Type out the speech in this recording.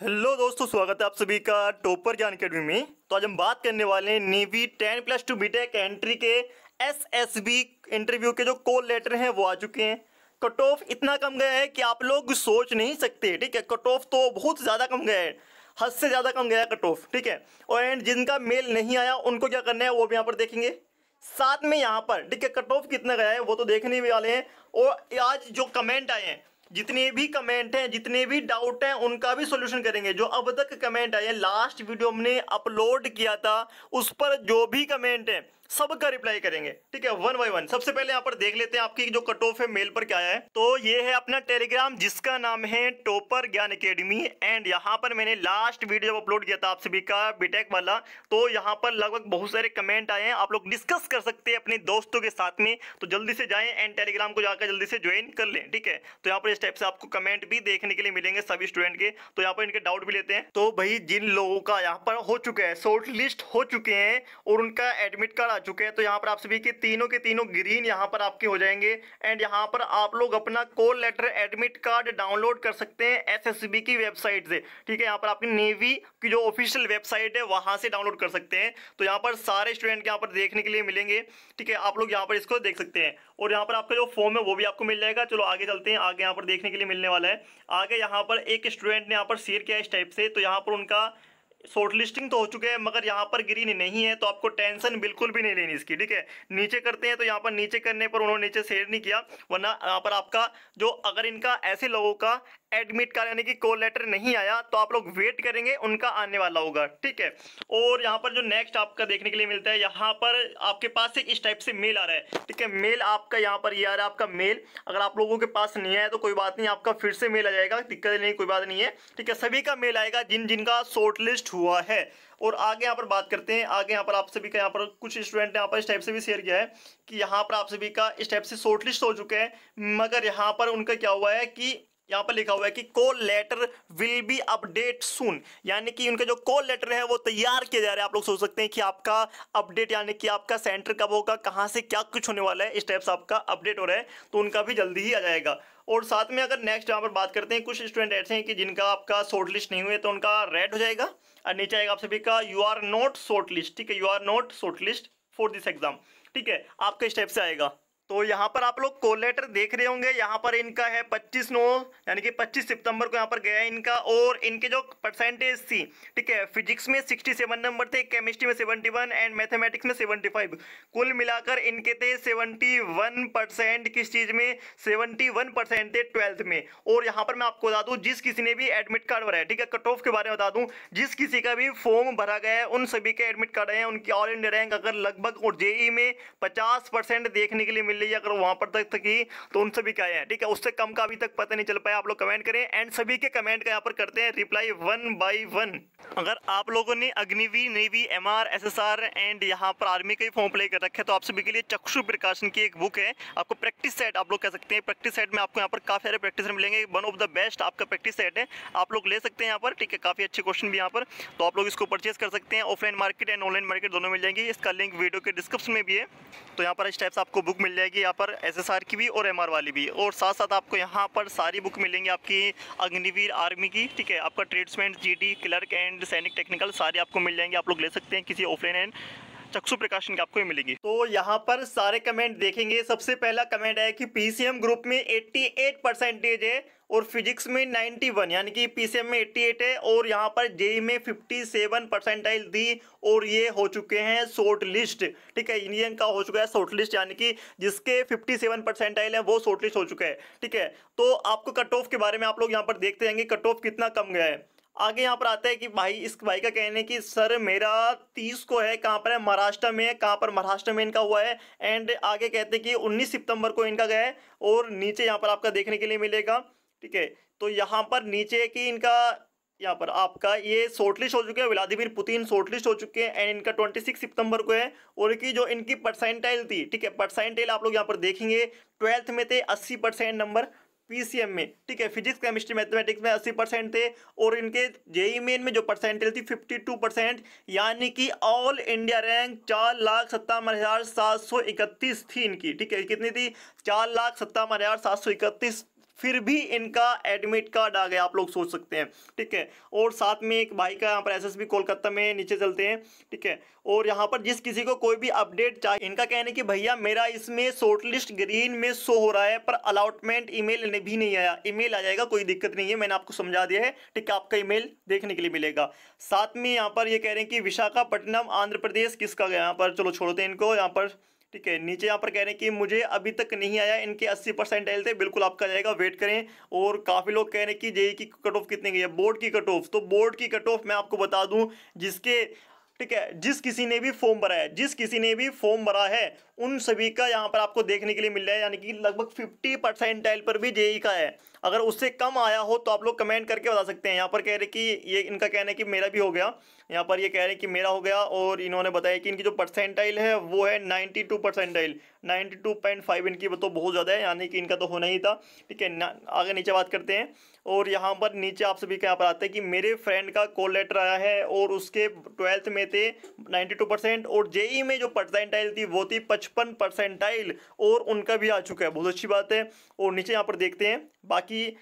hello दोस्तों स्वागत है आप सभी का टोपर ज्ञान अकेडमी में तो आज हम बात करने वाले हैं navy ten plus two B Tech entry के एस एस बी इंटरव्यू के जो कॉल लेटर हैं वो आ चुके हैं कट ऑफ इतना कम गया है कि आप लोग सोच नहीं सकते ठीक है कट ऑफ तो बहुत ज़्यादा कम गया है हद से ज़्यादा कम गया है कट ऑफ ठीक है और एंड जिनका मेल नहीं आया उनको क्या करना है वो भी यहाँ पर देखेंगे साथ में यहाँ पर ठीक है कट ऑफ कितना गया है वो तो देखने वाले हैं और आज जो कमेंट आए हैं जितने भी कमेंट हैं जितने भी डाउट हैं उनका भी सोल्यूशन करेंगे जो अब तक कमेंट आए लास्ट वीडियो हमने अपलोड किया था उस पर जो भी कमेंट है सबका रिप्लाई करेंगे ठीक है वन बाई वन सबसे पहले यहाँ पर देख लेते हैं आपकी जो कट ऑफ है मेल पर क्या है तो ये है अपना टेलीग्राम जिसका नाम है टोपर ज्ञान अकेडमी एंड यहाँ पर मैंने लास्ट वीडियो अपलोड किया था आप सभी का बीटेक वाला तो यहाँ पर लगभग बहुत सारे कमेंट आए हैं आप लोग डिस्कस कर सकते हैं अपने दोस्तों के साथ में तो जल्दी से जाए एंड टेलीग्राम को जाकर जल्दी से ज्वाइन कर लें ठीक है तो यहाँ पर इस टाइप से आपको कमेंट भी देखने के लिए मिलेंगे सभी स्टूडेंट के तो यहाँ पर इनके डाउट भी लेते हैं तो भाई जिन लोगों का यहाँ पर हो चुका है शॉर्ट लिस्ट हो चुके हैं और उनका एडमिट कार्ड आ चुके हैं तो यहाँ पर आप सभी के तीनों के तीनों ग्रीन यहाँ पर आपके हो जाएंगे एंड यहाँ पर आप लोग अपना call letter admit card download कर सकते हैं एसएसबी की वेबसाइट से ठीक है यहाँ पर आपकी नेवी की जो ऑफिशियल वेबसाइट है वहाँ से डाउनलोड कर सकते हैं तो यहाँ पर सारे स्टूडेंट यहाँ पर देखने के लिए मिलेंगे ठीक है आप लोग यहाँ पर इसको देख सकते हैं और यहाँ पर आपका जो फॉर्म है वो भी आपको मिल जाएगा चलो आगे चलते हैं आगे यहाँ पर देखने के लिए मिलने वाला है आगे यहाँ पर एक स्टूडेंट ने यहाँ पर शेयर किया इस टाइप से तो यहाँ पर उनका शॉर्ट लिस्टिंग तो हो चुके हैं मगर यहाँ पर ग्रीन नहीं है तो आपको टेंशन बिल्कुल भी नहीं लेनी इसकी ठीक है नीचे करते हैं तो यहाँ पर नीचे करने पर उन्होंने नीचे शेयर नहीं किया वरना यहाँ पर आपका जो अगर इनका ऐसे लोगों का एडमिट कार्ड यानी कि कॉल लेटर नहीं आया तो आप लोग वेट करेंगे उनका आने वाला होगा ठीक है और यहाँ पर जो नेक्स्ट आपका देखने के लिए मिलता है यहाँ पर आपके पास से इस टाइप से मेल आ रहा है ठीक है मेल आपका यहाँ पर ये आ रहा है आपका मेल अगर आप लोगों के पास नहीं आया तो कोई बात नहीं आपका फिर से मेल आ जाएगा दिक्कत नहीं कोई बात नहीं है ठीक है सभी का मेल आएगा जिन जिनका शॉर्ट लिस्ट हुआ है और आगे यहाँ पर बात करते हैं आगे यहाँ पर आप सभी का यहाँ पर कुछ स्टूडेंट ने यहाँ पर इस टाइप से भी शेयर किया है कि यहाँ पर आप सभी का इस टाइप से शॉर्ट लिस्ट हो चुके हैं मगर यहाँ पर उनका क्या हुआ है कि यहाँ पर लिखा हुआ है कि call letter will be update soon यानी कि उनका जो कॉल लेटर है वो तैयार किया जा रहा है आप लोग सोच सकते हैं कि आपका अपडेट यानी कि आपका सेंटर कब होगा कहाँ से क्या कुछ होने वाला है स्टेप्स आपका अपडेट हो रहा है तो उनका भी जल्दी ही आ जाएगा और साथ में अगर नेक्स्ट यहाँ पर बात करते हैं कुछ स्टूडेंट ऐसे हैं कि जिनका आपका शॉर्ट लिस्ट नहीं हुए तो उनका रेड हो जाएगा और नीचे आएगा आप सभी का you are not shortlist ठीक है you are not shortlist for this exam ठीक है आपका स्टेप से आएगा तो यहाँ पर आप लोग कॉल लेटर देख रहे होंगे यहाँ पर इनका है 25 नौ यानी कि 25 सितंबर को यहाँ पर गया है इनका और इनके जो परसेंटेज थी ठीक है फिजिक्स में 67 नंबर थे केमिस्ट्री में 71 एंड मैथमेटिक्स में 75 कुल मिलाकर इनके थे 71 परसेंट किस चीज़ में 71 परसेंट थे ट्वेल्थ में और यहाँ पर मैं आपको बता दूँ जिस किसी ने भी एडमिट कार्ड भरा है ठीक है कट ऑफ के बारे में बता दूँ जिस किसी का भी फॉर्म भरा गया है उन सभी के एडमिट कार्ड हैं उनकी ऑल इंडिया रैंक अगर लगभग और जेई में पचास देखने के लिए मिले मिल रही है अगर वहां पर तक की तो उन सभी का है ठीक है उससे कम का अभी तक पता नहीं चल पाया आप लोग कमेंट करें एंड सभी के कमेंट का यहाँ पर करते हैं रिप्लाई वन बाई वन अगर आप लोगों ने Agniveer navy M R S S R and यहाँ पर आर्मी का ही फॉर्म प्ले कर रखे तो आप सभी के लिए चक्षु प्रकाशन की एक बुक है आपको प्रैक्टिस सेट आप लोग कह सकते हैं प्रैक्टिस सेट में आपको यहाँ पर काफ़ी सारे प्रैक्टिस मिलेंगे वन ऑफ द बेस्ट आपका प्रैक्टिस सेट है आप लोग ले सकते हैं यहाँ पर ठीक है काफ़ी अच्छे क्वेश्चन भी यहाँ पर तो आप लोग इसको परचेज कर सकते हैं offline market and online market दोनों मिल जाएंगे इसका लिंक वीडियो के डिस्क्रिप्शन में भी है तो यहाँ पर इस टाइप से आपको बुक मिल जाएगी जाएगी यहाँ पर एसएसआर की भी और एमआर वाली भी और साथ साथ आपको यहाँ पर सारी बुक मिलेंगी आपकी अग्निवीर आर्मी की ठीक है आपका ट्रेड्समैन जीडी क्लर्क एंड सैनिक टेक्निकल सारी आपको मिल जाएंगे आप लोग ले सकते हैं किसी ऑफलाइन एंड चक्षु प्रकाशन की आपको मिलेगी तो यहाँ पर सारे कमेंट देखेंगे सबसे पहला कमेंट है कि पीसीएम ग्रुप में 88 परसेंटेज है और फिजिक्स में 91 यानी कि पीसीएम में 88 है और यहाँ पर जे e e में 57 परसेंटाइल दी और ये हो चुके हैं शॉर्ट लिस्ट ठीक है इंडियन का हो चुका है शॉर्ट लिस्ट यानी कि जिसके 57 परसेंटाइल है वो शॉर्ट लिस्ट हो चुका है ठीक है तो आपको कट ऑफ के बारे में आप लोग यहाँ पर देखते रहेंगे कट ऑफ कितना कम गया है आगे यहाँ पर आता है कि भाई इस भाई का कहना है कि सर मेरा तीस को है कहाँ पर है महाराष्ट्र में कहाँ पर महाराष्ट्र में इनका हुआ है एंड आगे कहते हैं कि उन्नीस सितंबर को इनका गया है और नीचे यहाँ पर आपका देखने के लिए मिलेगा ठीक है तो यहाँ पर नीचे की इनका यहाँ पर आपका ये शॉर्टलिस्ट हो चुके हैं व्लादिमिर पुतिन शॉर्टलिस्ट हो चुके हैं एंड इनका ट्वेंटी सिक्स सितंबर को है और की जो इनकी परसेंटाइल थी ठीक है परसेंटाइल आप लोग यहाँ पर देखेंगे ट्वेल्थ में थे अस्सी परसेंट नंबर पीसीएम में ठीक है फिजिक्स केमिस्ट्री मैथमेटिक्स में 80 परसेंट थे और इनके जेई मेन में जो परसेंटेज थी 52 परसेंट यानी कि ऑल इंडिया रैंक चार लाख सत्तावन हज़ार सात सौ इकतीस थी इनकी ठीक है कितनी थी चार लाख सत्तावन हज़ार सात सौ इकतीस फिर भी इनका एडमिट कार्ड आ गया आप लोग सोच सकते हैं ठीक है और साथ में एक भाई का यहाँ पर एसएसबी कोलकाता में नीचे चलते हैं ठीक है और यहाँ पर जिस किसी को कोई भी अपडेट चाहिए इनका कहना है कि भैया मेरा इसमें शॉर्ट लिस्ट ग्रीन में शो हो रहा है पर अलाटमेंट ईमेल भी नहीं आया ईमेल आ जाएगा कोई दिक्कत नहीं है मैंने आपको समझा दिया है ठीक है आपका मेल देखने के लिए मिलेगा साथ में यहाँ पर ये कह रहे हैं कि विशाखापट्टनम आंध्र प्रदेश किसका गया यहाँ पर चलो छोड़ते हैं इनको यहाँ पर ठीक है नीचे यहाँ पर कह रहे हैं कि मुझे अभी तक नहीं आया इनके अस्सी परसेंटाइल थे बिल्कुल आपका जाएगा वेट करें और काफ़ी लोग कह रहे हैं कि जेई e e की कट ऑफ कितनी गई है बोर्ड की कट ऑफ तो बोर्ड की कट ऑफ मैं आपको बता दूँ जिसके ठीक है जिस किसी ने भी फॉर्म भरा है जिस किसी ने भी फॉर्म भरा है उन सभी का यहाँ पर आपको देखने के लिए मिल रहा है यानी कि लगभग फिफ्टी परसेंटाइल पर भी जेई का है अगर उससे कम आया हो तो आप लोग कमेंट करके बता सकते हैं यहाँ पर कह रहे कि ये इनका कहना है कि मेरा भी हो गया यहाँ पर ये कह रहे हैं कि मेरा हो गया और इन्होंने बताया कि इनकी जो परसेंटाइल है वो है ninety two percentile ninety two point five इनकी तो बहुत ज़्यादा है यानी कि इनका तो होना ही था ठीक है आगे नीचे बात करते हैं और यहाँ पर नीचे आप सभी के यहाँ पर आते हैं कि मेरे फ्रेंड का कॉल लेटर आया है और उसके ट्वेल्थ में थे 92 परसेंट और जेई में जो परसेंटाइल थी वो थी 55 परसेंटाइल और उनका भी आ चुका है बहुत अच्छी बात है और नीचे यहाँ पर देखते हैं बाकी